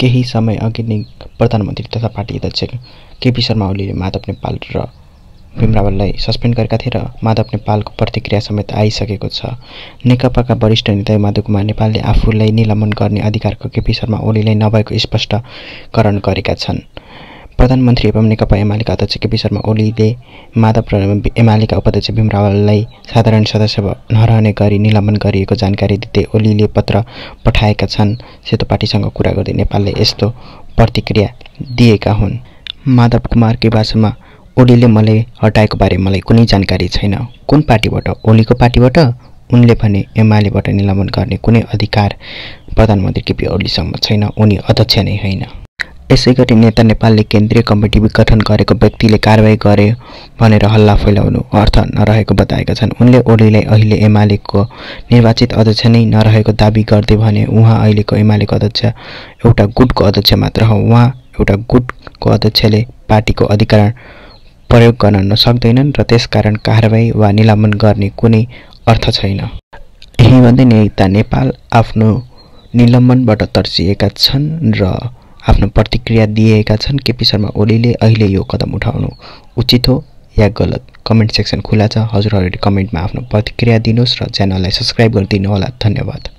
केही समय अघि नै प्रधानमन्त्री तथा पार्टी अध्यक्ष केपी शर्मा ओलीले माधव नेपाल र रावललाई सस्पेन्ड गरेका थिए र माधव नेपालको प्रतिक्रिया समेत आइसकेको छ नेकपाका वरिष्ठ नेता माधव कुमार नेपालले आफूलाई निलम्बन गर्ने अधिकारको केपी शर्मा ओलीलाई नभएको स्पष्टकरण गरेका छन् प्रधानमन्त्री एवं नेकपा एमालेका अध्यक्ष केपी शर्मा ओलीले माधव एमालेका उपाध्यक्ष भीम रावललाई साधारण सदस्य नरहने गरी निलम्बन गरिएको जानकारी दिँदै ओलीले पत्र पठाएका छन् सेतो पार्टीसँग कुरा गर्दै नेपालले यस्तो प्रतिक्रिया दिएका हुन् माधव कुमारकै भाषामा ओलीले मलाई हटाएको बारे मलाई कुनै जानकारी छैन कुन पार्टीबाट ओलीको पार्टीबाट उनले भने एमालेबाट निलम्बन गर्ने कुनै अधिकार प्रधानमन्त्री केपी ओलीसम्म छैन उनी अध्यक्ष नै होइन यसै गरी नेता नेपालले केन्द्रीय कमिटी विघटन गरेको व्यक्तिले कारवाही गरे भनेर हल्ला फैलाउनु अर्थ नरहेको बताएका छन् उनले ओलीलाई अहिले एमालेको निर्वाचित अध्यक्ष नै नरहेको दावी गर्दै भने उहाँ अहिलेको एमालेको अध्यक्ष एउटा गुटको अध्यक्ष मात्र हो उहाँ एउटा गुटको अध्यक्षले पार्टीको अधिकार प्रयोग गर्न नसक्दैनन् र त्यसकारण कारवाही वा निलम्बन गर्ने कुनै अर्थ छैन यही भन्दै नेता नेपाल आफ्नो निलम्बनबाट तर्सिएका छन् र आफ्नो प्रतिक्रिया दिएका छन् केपी शर्मा ओलीले अहिले यो कदम उठाउनु उचित हो या गलत कमेन्ट सेक्सन खुला छ हजुरहरूले कमेन्टमा आफ्नो प्रतिक्रिया दिनुहोस् र च्यानललाई सब्सक्राइब गरिदिनु होला धन्यवाद